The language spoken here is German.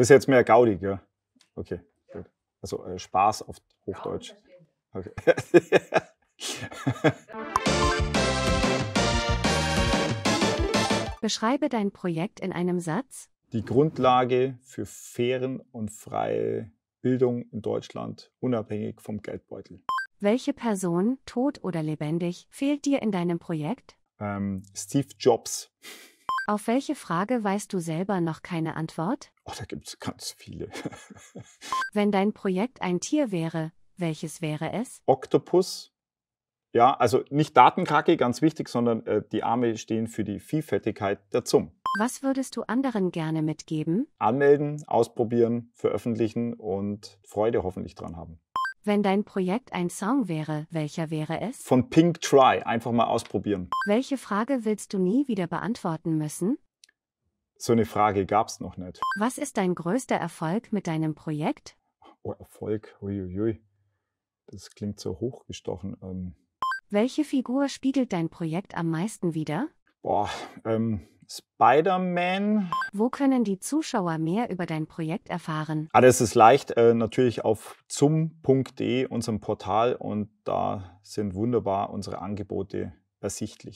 Das ist jetzt mehr Gaudig, ja? Okay, Also äh, Spaß auf Hochdeutsch. Okay. Beschreibe dein Projekt in einem Satz. Die Grundlage für fairen und freie Bildung in Deutschland, unabhängig vom Geldbeutel. Welche Person, tot oder lebendig, fehlt dir in deinem Projekt? Ähm, Steve Jobs. Auf welche Frage weißt du selber noch keine Antwort? Oh, da gibt es ganz viele. Wenn dein Projekt ein Tier wäre, welches wäre es? Oktopus. Ja, also nicht Datenkacke, ganz wichtig, sondern äh, die Arme stehen für die Vielfältigkeit der Zunge. Was würdest du anderen gerne mitgeben? Anmelden, ausprobieren, veröffentlichen und Freude hoffentlich dran haben. Wenn dein Projekt ein Song wäre, welcher wäre es? Von Pink Try. Einfach mal ausprobieren. Welche Frage willst du nie wieder beantworten müssen? So eine Frage gab's noch nicht. Was ist dein größter Erfolg mit deinem Projekt? Oh, Erfolg. Uiuiui. Das klingt so hochgestochen. Ähm. Welche Figur spiegelt dein Projekt am meisten wider? Boah, ähm, Spider-Man. Wo können die Zuschauer mehr über dein Projekt erfahren? Ah, das ist leicht, äh, natürlich auf zum.de, unserem Portal, und da sind wunderbar unsere Angebote ersichtlich.